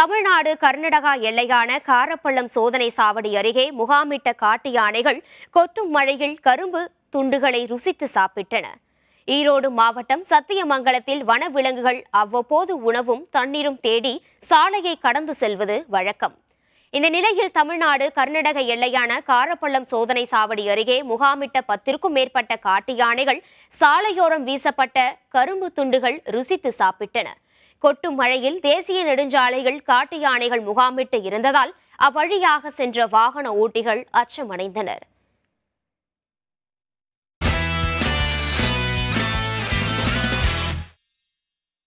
தமிழ்நாடு கர்நாடகா எல்லையான காரப்பள்ளம் சோதனை சாவடி அருகே முகாமிட்ட காட்டு யானைகள் கொற்றும் மழையில் கரும்பு துண்டுகளை ருசித்து சாப்பிட்டன ஈரோடு மாவட்டம் சத்தியமங்கலத்தில் வனவிலங்குகள் அவ்வப்போது உணவும் தண்ணீரும் தேடி சாலையை கடந்து செல்வது வழக்கம் இந்த நிலையில் தமிழ்நாடு கர்நாடக எல்லையான காரப்பள்ளம் சோதனை சாவடி அருகே முகாமிட்ட பத்திற்கும் மேற்பட்ட காட்டு யானைகள் சாலையோரம் வீசப்பட்ட கரும்பு துண்டுகள் ருசித்து சாப்பிட்டன கொட்டும் மழையில் தேசிய நெடுஞ்சாலைகள் காட்டு யானைகள் முகாமிட்டு இருந்ததால் அவ்வழியாக சென்ற வாகன ஓட்டிகள் அச்சமடைந்தனர்